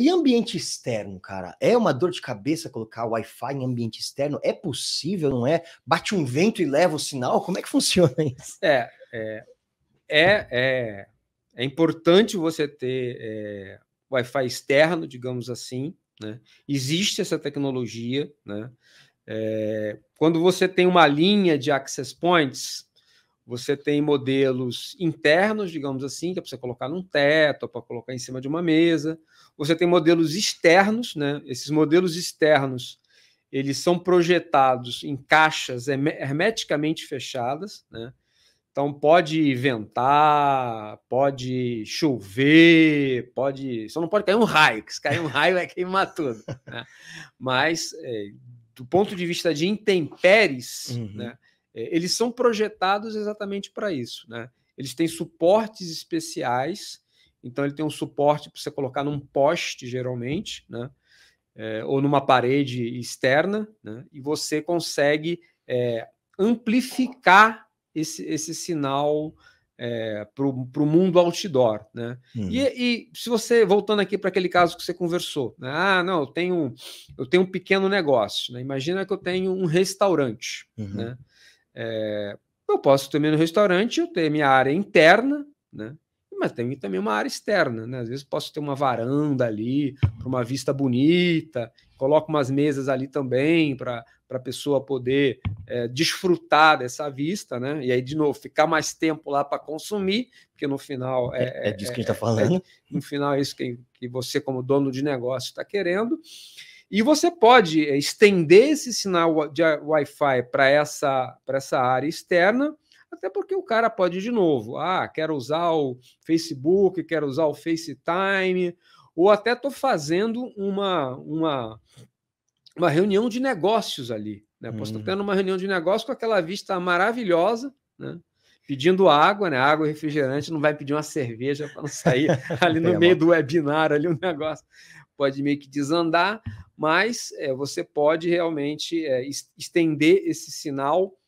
E ambiente externo, cara? É uma dor de cabeça colocar Wi-Fi em ambiente externo? É possível, não é? Bate um vento e leva o sinal? Como é que funciona isso? É, é, é, é, é importante você ter é, Wi-Fi externo, digamos assim. Né? Existe essa tecnologia. Né? É, quando você tem uma linha de access points, você tem modelos internos, digamos assim, que é para você colocar num teto, para colocar em cima de uma mesa. Você tem modelos externos, né? Esses modelos externos, eles são projetados em caixas hermeticamente fechadas, né? Então pode ventar, pode chover, pode, só não pode cair um raio, que se cair um raio vai queimar tudo. Né? Mas é, do ponto de vista de intempéries, uhum. né? É, eles são projetados exatamente para isso, né? Eles têm suportes especiais, então ele tem um suporte para você colocar num poste, geralmente, né? É, ou numa parede externa, né? e você consegue é, amplificar esse, esse sinal é, para o mundo outdoor. Né? E, hum. e, se você, voltando aqui para aquele caso que você conversou, né? ah, não, eu tenho, eu tenho um pequeno negócio, né? imagina que eu tenho um restaurante. Uhum. Né? É, eu posso também no restaurante, eu tenho minha área interna, né? Mas tem também uma área externa, né? Às vezes posso ter uma varanda ali, para uma vista bonita, coloco umas mesas ali também para a pessoa poder é, desfrutar dessa vista, né? E aí, de novo, ficar mais tempo lá para consumir, porque no final é, é, é disso que a gente está é, é, falando. no final é isso que, que você, como dono de negócio, está querendo. E você pode eh, estender esse sinal de Wi-Fi para essa, essa área externa, até porque o cara pode de novo. Ah, quero usar o Facebook, quero usar o FaceTime, ou até estou fazendo uma, uma, uma reunião de negócios ali. Né? Posso estar tá uhum. tendo uma reunião de negócios com aquela vista maravilhosa, né? pedindo água, né? água refrigerante, não vai pedir uma cerveja para não sair ali no meio do webinar, ali um negócio pode meio que desandar, mas é, você pode realmente é, estender esse sinal